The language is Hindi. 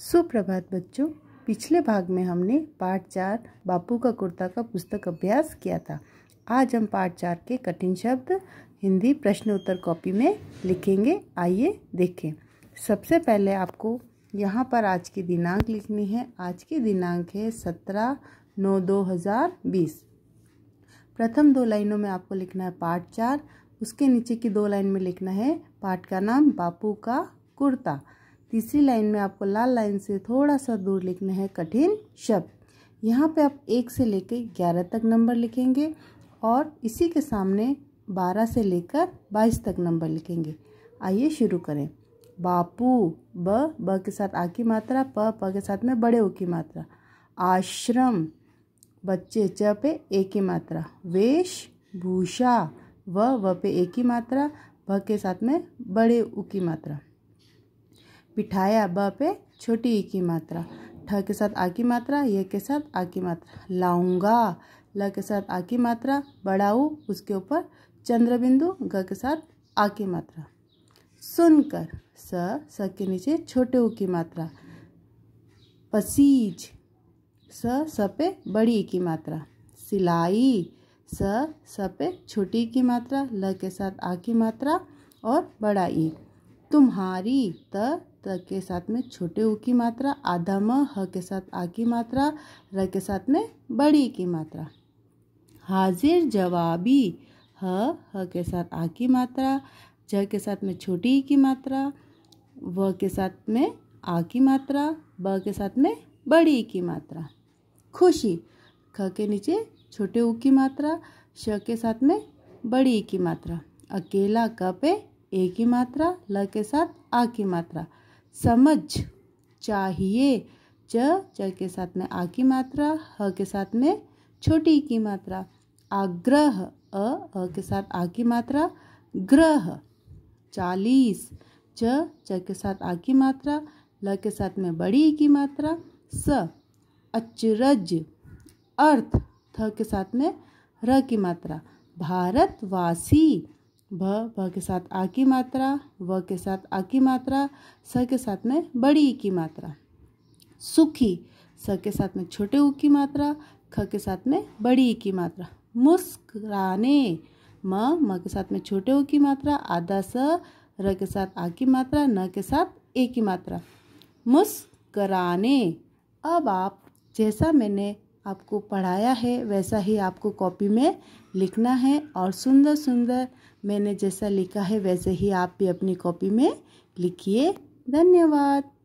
सुप्रभात बच्चों पिछले भाग में हमने पार्ट चार बापू का कुर्ता का पुस्तक अभ्यास किया था आज हम पार्ट चार के कठिन शब्द हिंदी प्रश्नोत्तर कॉपी में लिखेंगे आइए देखें सबसे पहले आपको यहाँ पर आज की दिनांक लिखनी है आज की दिनांक है सत्रह नौ दो हज़ार बीस प्रथम दो लाइनों में आपको लिखना है पार्ट चार उसके नीचे की दो लाइन में लिखना है पाठ का नाम बापू का कुर्ता तीसरी लाइन में आपको लाल लाइन से थोड़ा सा दूर लिखना है कठिन शब्द यहाँ पे आप एक से लेकर ग्यारह तक नंबर लिखेंगे और इसी के सामने बारह से लेकर बाईस तक नंबर लिखेंगे आइए शुरू करें बापू ब ब के साथ आ की मात्रा प प के साथ में बड़े ओ की मात्रा आश्रम बच्चे च पे ए की मात्रा वेश भूषा व व पे ए की मात्रा भ के साथ में बड़े ऊ की मात्रा पिठाया ब पे छोटी ई की मात्रा ठ के साथ आ की मात्रा य के साथ आ की मात्रा लाऊंगा ल के साथ आ की मात्रा बढ़ाऊ उसके ऊपर चंद्रबिंदु ग के साथ आ की मात्रा सुनकर स स के नीचे छोटे ऊ की मात्रा पसीज स स पे बड़ी की मात्रा सिलाई स स पे छोटी की मात्रा ल के साथ आ की मात्रा और बड़ा ई तुम्हारी त त के साथ में छोटे ऊ की मात्रा आधा म ह के साथ आ की मात्रा र के साथ में बड़ी की मात्रा हाजिर जवाबी ह ह के साथ आ की मात्रा ज के साथ में छोटी ई की मात्रा व के साथ में आ की मात्रा ब के साथ में बड़ी ई की मात्रा खुशी ख के नीचे छोटे ऊ की मात्रा श के साथ में बड़ी ई की मात्रा अकेला क पे ए की मात्रा ल के साथ आ की मात्रा समझ चाहिए ज ज के साथ में आ की मात्रा ह के साथ में छोटी की मात्रा आग्रह अ अ के साथ आ की मात्रा ग्रह चालीस च च के साथ आ की मात्रा ल के साथ में बड़ी की मात्रा स अचरज अर्थ थ के साथ में र की मात्रा भारतवासी भ भ के साथ आ की मात्रा व के साथ आ की मात्रा स के साथ में बड़ी ई की मात्रा सुखी स के साथ में छोटे ऊ की मात्रा ख के साथ में बड़ी ई की मात्रा मुस्कुराने म म के साथ में छोटे ऊ की मात्रा आधा स र के साथ आ की मात्रा न के साथ ए की मात्रा मुस्कराने अब आप जैसा मैंने आपको पढ़ाया है वैसा ही आपको कॉपी में लिखना है और सुंदर सुंदर मैंने जैसा लिखा है वैसे ही आप भी अपनी कॉपी में लिखिए धन्यवाद